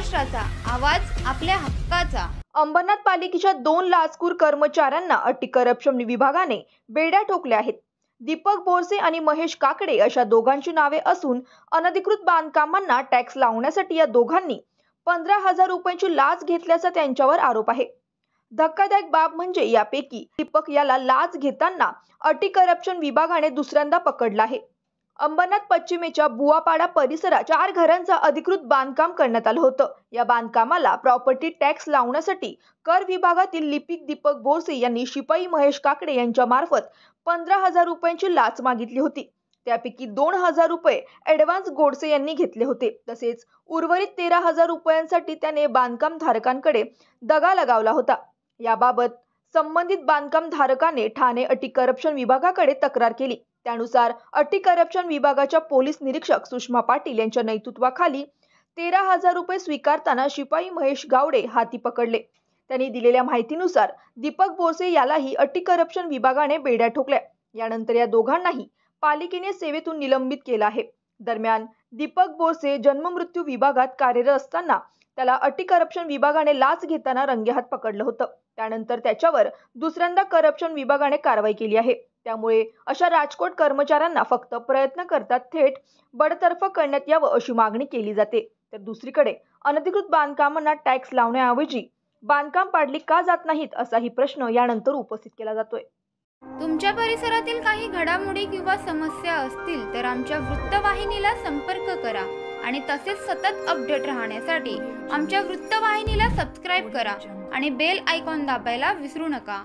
महाराष्ट्राचा आवाज आपल्या हक्काचा अंबरनाथ पालिकेच्या दोन लाचकूर कर्मचाऱ्यांना अटी करप्शन विभागाने बेड्या ठोकल्या आहेत दीपक बोरसे आणि महेश काकडे अशा दोघांची नावे असून अनधिकृत बांधकामांना टॅक्स लावण्यासाठी या दोघांनी पंधरा हजार रुपयांची लाच घेतल्याचा त्यांच्यावर आरोप आहे धक्कादायक बाब म्हणजे यापैकी दीपक याला लाच घेताना अटी करप्शन विभागाने दुसऱ्यांदा पकडला आहे अंबरनाथ पश्चिमेच्या बुवापाडा परिसरात चार घरांचं अधिकृत बांधकाम करण्यात आलं होतं या बांधकामाला प्रॉपर्टी टॅक्स लावण्यासाठी कर विभागातील लिपिक दीपक बोरसे यांनी शिपाई महेश काकडे यांच्या मार्फत पंधरा हजार रुपयांची लाच मागितली होती त्यापैकी दोन हजार रुपये ऍडव्हान्स गोडसे यांनी घेतले होते तसेच उर्वरित तेरा हजार रुपयांसाठी त्याने बांधकाम धारकांकडे दगा लगावला होता याबाबत संबंधित बांधकाम धारकाने ठाणे अटी करप्शन विभागाकडे तक्रार केली त्यानुसार अटी करप्शन विभागाच्या पोलीस निरीक्षक सुषमा पाटील यांच्या नेतृत्वाखाली तेरा हजार रुपये स्वीकारताना शिपाई महेश गावडे हाती पकडले त्यांनी दिलेल्या माहितीनुसार दीपक बोरसे यालाही अटी करप्शन विभागाने बेड्या ठोकल्या यानंतर या दोघांनाही पालिकेने सेवेतून निलंबित केलं आहे दरम्यान दीपक बोरसे जन्ममृत्यू विभागात कार्यरत असताना त्याला अटी करप्शन विभागाने लाच घेताना रंगेहात पकडलं होतं त्यानंतर त्याच्यावर दुसऱ्यांदा करप्शन विभागाने कारवाई केली आहे त्यामुळे अशा राजकोट कर्मचाऱ्यांना फक्त प्रयत्न करतात थेट बडतर्फ करण्यात यावं अशी मागणी केली जाते तर दुसरीकडे अनधिकृत बांधकामांना टॅक्स लावण्याऐवजी बांधकाम पाडली का जात नाहीत असाही प्रश्न यानंतर उपस्थित केला जातोय तुमच्या परिसरातील काही घडामोडी किंवा समस्या असतील तर आमच्या वृत्तवाहिनीला संपर्क करा आणि तसेच सतत अपडेट राहण्यासाठी आमच्या वृत्तवाहिनीला सबस्क्राईब करा आणि बेल आयकॉन दाबायला विसरू नका